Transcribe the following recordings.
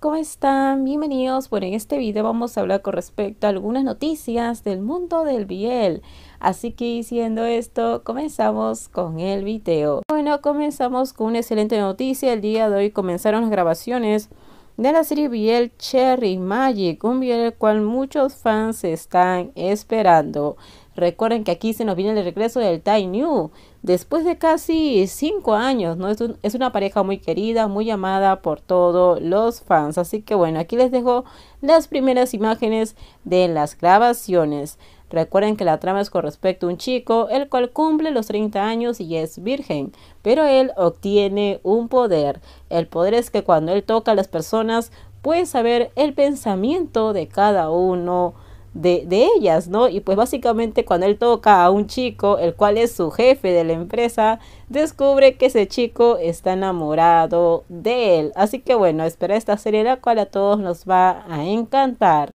¿cómo están? Bienvenidos. Bueno, en este video vamos a hablar con respecto a algunas noticias del mundo del Biel. Así que diciendo esto, comenzamos con el video. Bueno, comenzamos con una excelente noticia. El día de hoy comenzaron las grabaciones de la serie Biel Cherry Magic, un Biel el cual muchos fans están esperando. Recuerden que aquí se nos viene el regreso del Tai New. Después de casi 5 años, ¿no? Es, es, una pareja muy querida, muy amada por todos los fans. Así que bueno, aquí les dejo las primeras imágenes de las grabaciones. Recuerden que la trama es con respecto a un chico, el cual cumple los 30 años y es virgen, pero él obtiene un poder. El poder es que cuando él toca a las personas, puede saber el pensamiento de cada uno de, ellas, ¿no? Y pues básicamente cuando él toca a un chico, el cual es su jefe de la empresa, descubre que ese chico está enamorado de él. Así que bueno, espera esta serie la cual a todos nos va a encantar.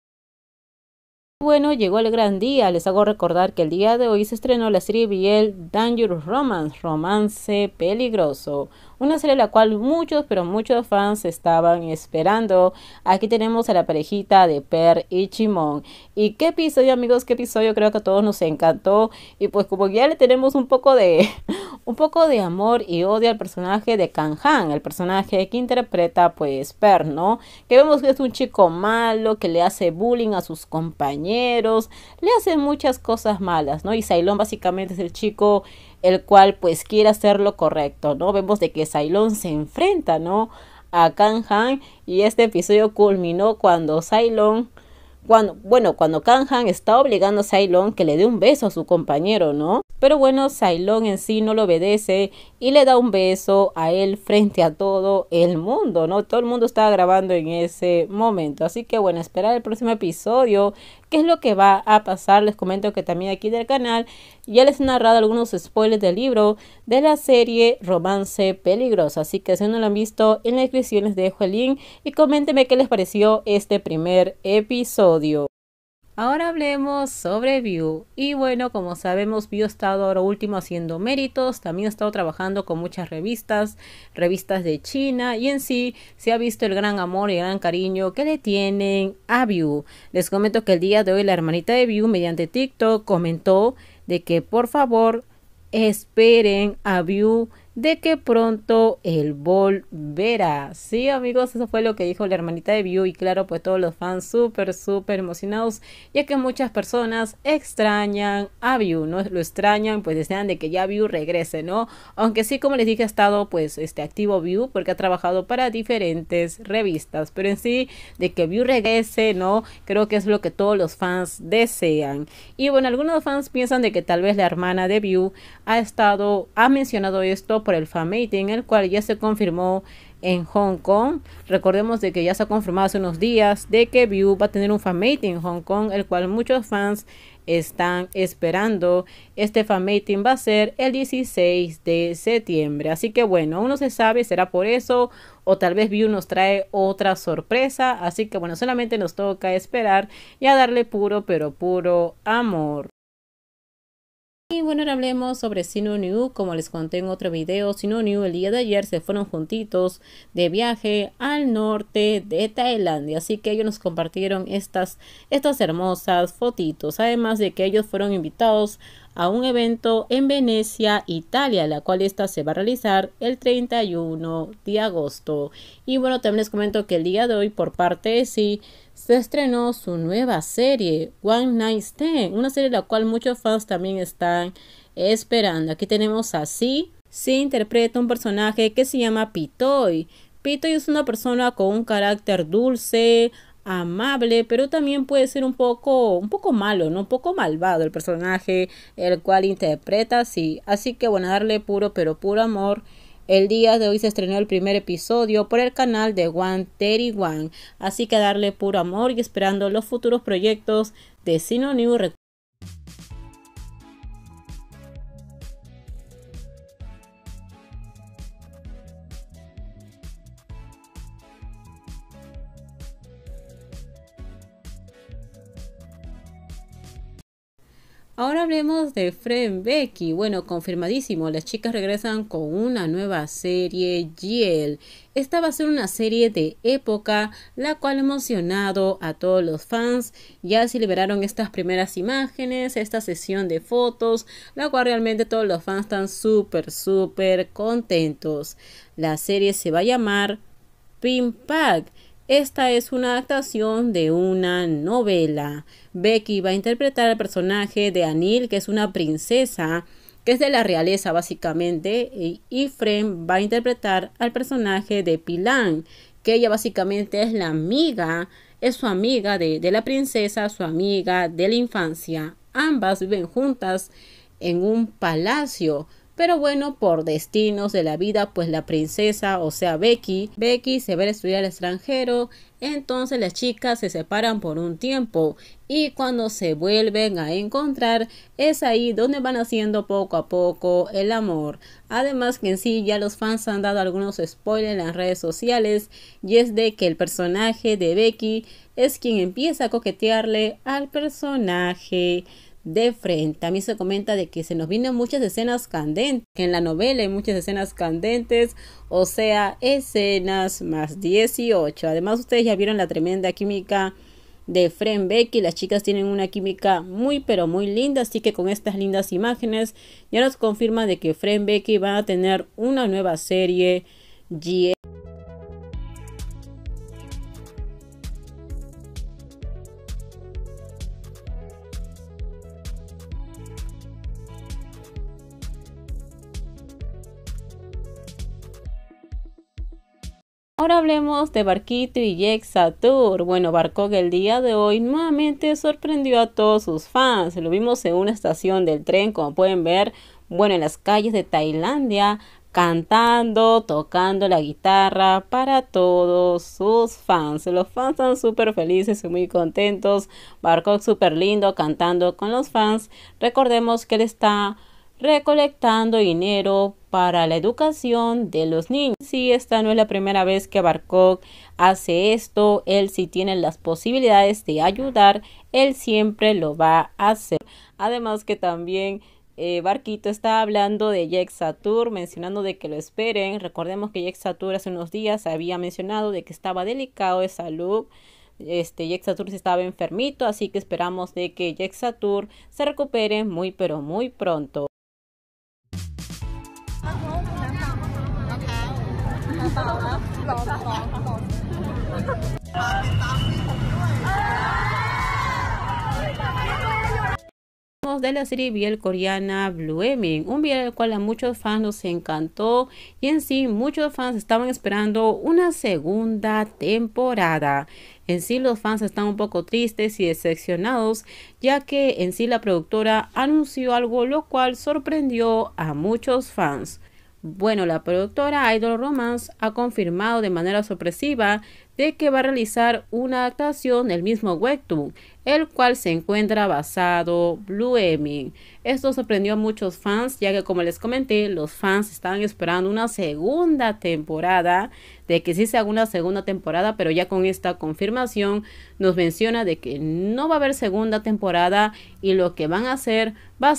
Bueno, llegó el gran día. Les hago recordar que el día de hoy se estrenó la serie BL Dangerous Romance, Romance Peligroso. Una serie la cual muchos, pero muchos fans estaban esperando. Aquí tenemos a la parejita de Per y Chimón. Y qué episodio, amigos, qué episodio. Creo que a todos nos encantó. Y pues como ya le tenemos un poco de... un poco de amor y odio al personaje de Kang el personaje que interpreta pues Per, ¿no? Que vemos que es un chico malo, que le hace bullying a sus compañeros compañeros, le hacen muchas cosas malas, ¿no? Y Sailon básicamente es el chico el cual pues quiere hacer lo correcto, ¿no? Vemos de que Sailón se enfrenta, ¿no? A Han y este episodio culminó cuando Sailon cuando, bueno, cuando Han está obligando a Sailon que le dé un beso a su compañero, ¿no? Pero bueno, Sailon en sí no lo obedece y le da un beso a él frente a todo el mundo, ¿no? Todo el mundo estaba grabando en ese momento. Así que bueno, esperar el próximo episodio ¿Qué es lo que va a pasar? Les comento que también aquí del canal ya les he narrado algunos spoilers del libro de la serie Romance Peligroso. Así que si no lo han visto, en la descripción les dejo el link y coméntenme qué les pareció este primer episodio. Ahora hablemos sobre View Y bueno, como sabemos, View ha estado ahora último haciendo méritos, también ha estado trabajando con muchas revistas, revistas de China, y en sí se ha visto el gran amor y el gran cariño que le tienen a View. Les comento que el día de hoy la hermanita de View mediante TikTok, comentó de que por favor esperen a View de que pronto él volverá. Sí, amigos, eso fue lo que dijo la hermanita de View y claro, pues todos los fans súper, súper emocionados, ya que muchas personas extrañan a View, ¿no? Lo extrañan, pues desean de que ya View regrese, ¿no? Aunque sí, como les dije, ha estado pues este activo View porque ha trabajado para diferentes revistas, pero en sí, de que View regrese, ¿no? Creo que es lo que todos los fans desean. Y bueno, algunos fans piensan de que tal vez la hermana de View ha estado, ha mencionado esto por el fan meeting, el cual ya se confirmó en Hong Kong. Recordemos de que ya se ha confirmado hace unos días de que View va a tener un fan meeting en Hong Kong, el cual muchos fans están esperando. Este fan meeting va a ser el 16 de septiembre. Así que bueno, uno no se sabe, será por eso o tal vez View nos trae otra sorpresa. Así que bueno, solamente nos toca esperar y a darle puro, pero puro amor. Y bueno, ahora hablemos sobre Sino New. Como les conté en otro video, Sino New el día de ayer se fueron juntitos de viaje al norte de Tailandia. Así que ellos nos compartieron estas, estas hermosas fotitos. Además de que ellos fueron invitados a un evento en Venecia, Italia, la cual esta se va a realizar el 31 de agosto. Y bueno, también les comento que el día de hoy por parte de sí se estrenó su nueva serie, One Night Stand, una serie la cual muchos fans también están esperando. Aquí tenemos a Si, se interpreta un personaje que se llama Pitoy. Pitoy es una persona con un carácter dulce, amable, pero también puede ser un poco, un poco malo, ¿no? Un poco malvado el personaje el cual interpreta así Así que bueno, darle puro, pero puro amor el día de hoy se estrenó el primer episodio por el canal de One Terry One, así que darle puro amor y esperando los futuros proyectos de Sino New Ahora hablemos de Fren Becky. Bueno, confirmadísimo, las chicas regresan con una nueva serie, Yel. Esta va a ser una serie de época, la cual ha emocionado a todos los fans. Ya se liberaron estas primeras imágenes, esta sesión de fotos, la cual realmente todos los fans están súper, súper contentos. La serie se va a llamar Pimpack. Esta es una adaptación de una novela. Becky va a interpretar al personaje de Anil, que es una princesa, que es de la realeza básicamente, y Ifrem va a interpretar al personaje de Pilan, que ella básicamente es la amiga, es su amiga de la princesa, su amiga de la infancia. Ambas viven juntas en un palacio pero bueno, por destinos de la vida, pues la princesa, o sea Becky, Becky se va a estudiar al extranjero, entonces las chicas se separan por un tiempo y cuando se vuelven a encontrar es ahí donde van haciendo poco a poco el amor. Además que en sí ya los fans han dado algunos spoilers en las redes sociales y es de que el personaje de Becky es quien empieza a coquetearle al personaje de frente. También se comenta de que se nos vienen muchas escenas candentes. En la novela hay muchas escenas candentes, o sea, escenas más 18. Además, ustedes ya vieron la tremenda química de Fren Becky. Las chicas tienen una química muy pero muy linda, así que con estas lindas imágenes ya nos confirma de que Fren Becky va a tener una nueva serie. Ahora hablemos de Barquito y Jack Bueno, Barco el día de hoy nuevamente sorprendió a todos sus fans. Lo vimos en una estación del tren, como pueden ver, bueno, en las calles de Tailandia, cantando, tocando la guitarra para todos sus fans. Los fans están súper felices y muy contentos. Barco súper lindo cantando con los fans. Recordemos que él está recolectando dinero para la educación de los niños. Sí, esta no es la primera vez que Barcock hace esto, él si tiene las posibilidades de ayudar, él siempre lo va a hacer. Además que también eh, Barquito está hablando de Jexatur, mencionando de que lo esperen. Recordemos que Jexatur hace unos días había mencionado de que estaba delicado de salud este estaba enfermito, así que esperamos de que Jexatur se recupere muy pero muy pronto. de la serie Biel coreana Blue un biel al cual a muchos fans nos encantó y en sí muchos fans estaban esperando una segunda temporada. En sí los fans están un poco tristes y decepcionados ya que en sí la productora anunció algo lo cual sorprendió a muchos fans. Bueno, la productora Idol Romance ha confirmado de manera sorpresiva de que va a realizar una adaptación del mismo webtoon, el cual se encuentra basado Blue Blooming. Esto sorprendió a muchos fans, ya que como les comenté, los fans estaban esperando una segunda temporada, de que sí se haga una segunda temporada, pero ya con esta confirmación nos menciona de que no va a haber segunda temporada y lo que van a hacer va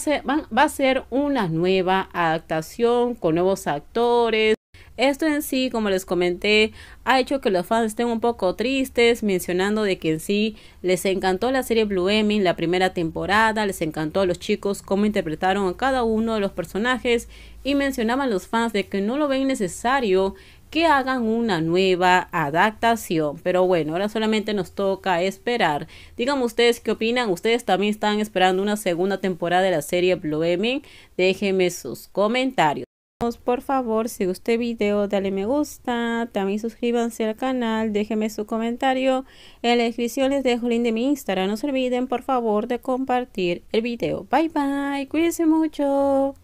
a ser una nueva adaptación con nuevos actores. Esto en sí, como les comenté, ha hecho que los fans estén un poco tristes, mencionando de que en sí les encantó la serie Blue M la primera temporada, les encantó a los chicos cómo interpretaron a cada uno de los personajes y mencionaban los fans de que no lo ven necesario que hagan una nueva adaptación. Pero bueno, ahora solamente nos toca esperar. Díganme ustedes qué opinan. Ustedes también están esperando una segunda temporada de la serie Blue M Déjenme sus comentarios por favor si gustó el video dale me gusta también suscríbanse al canal déjenme su comentario en la descripción les dejo el link de mi instagram no se olviden por favor de compartir el video bye bye cuídense mucho